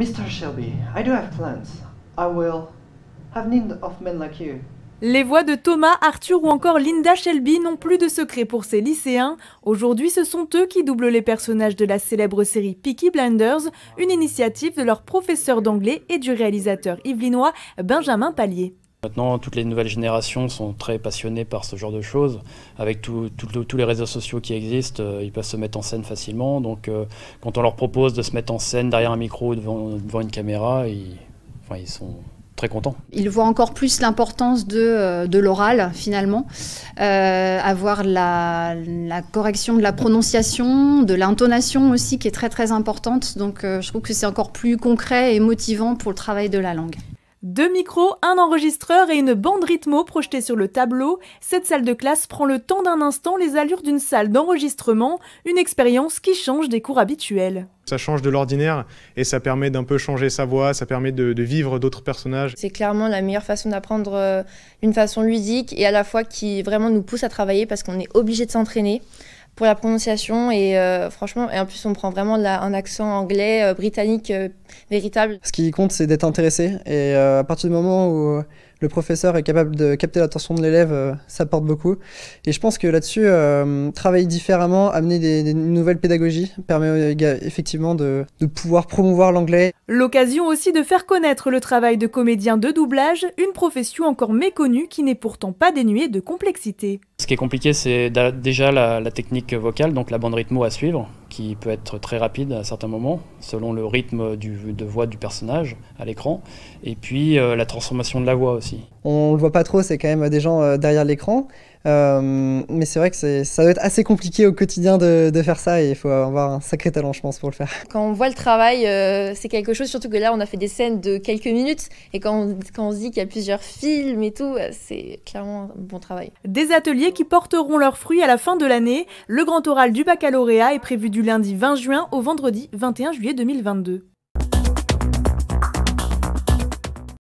Mr. Shelby, I do have plans. I will have need of men like you. Les voix de Thomas, Arthur ou encore Linda Shelby n'ont plus de secret pour ces lycéens. Aujourd'hui, ce sont eux qui doublent les personnages de la célèbre série Peaky Blinders, une initiative de leur professeur d'anglais et du réalisateur yvelinois Benjamin Pallier. Maintenant, toutes les nouvelles générations sont très passionnées par ce genre de choses. Avec tous les réseaux sociaux qui existent, euh, ils peuvent se mettre en scène facilement. Donc, euh, quand on leur propose de se mettre en scène derrière un micro ou devant, une caméra, ils, sont très contents. Ils voient encore plus l'importance de, euh, l'oral, finalement. avoir la, correction de la prononciation, de l'intonation aussi, qui est très très importante. Donc, je trouve que c'est encore plus concret et motivant pour le travail de la langue. Deux micros, un enregistreur et une bande rythmo projetée sur le tableau, cette salle de classe prend le temps d'un instant les allures d'une salle d'enregistrement, une expérience qui change des cours habituels. Ça change de l'ordinaire et ça permet d'un peu changer sa voix, ça permet de, vivre d'autres personnages. C'est clairement la meilleure façon d'apprendre euh, une façon ludique et à la fois qui vraiment nous pousse à travailler parce qu'on est obligé de s'entraîner pour la prononciation et euh, franchement, et en plus on prend vraiment un accent anglais, euh, britannique, euh, véritable. Ce qui compte, c'est d'être intéressé et à partir du moment où le professeur est capable de capter l'attention de l'élève, euh, ça porte beaucoup. Et je pense que là-dessus, euh, travailler différemment, amener des, nouvelles pédagogies, permet euh, effectivement de, pouvoir promouvoir l'anglais. L'occasion aussi de faire connaître le travail de comédien de doublage, une profession encore méconnue qui n'est pourtant pas dénuée de complexité. Ce qui est compliqué, c'est déjà la, la technique vocale, donc la bande rythmo à suivre qui peut être très rapide à certains moments, selon le rythme de voix du personnage à l'écran, et puis euh, la transformation de la voix aussi. On le voit pas trop, c'est quand même des gens euh, derrière l'écran, euh, mais c'est vrai que ça doit être assez compliqué au quotidien de, faire ça et il faut avoir un sacré talent, je pense, pour le faire. Quand on voit le travail, euh, c'est quelque chose, surtout que là, on a fait des scènes de quelques minutes et quand on, quand on se dit qu'il y a plusieurs films et tout, euh, c'est clairement un bon travail. Des ateliers qui porteront leurs fruits à la fin de l'année. Le grand oral du baccalauréat est prévu du lundi 20 juin au vendredi 21 juillet 2022.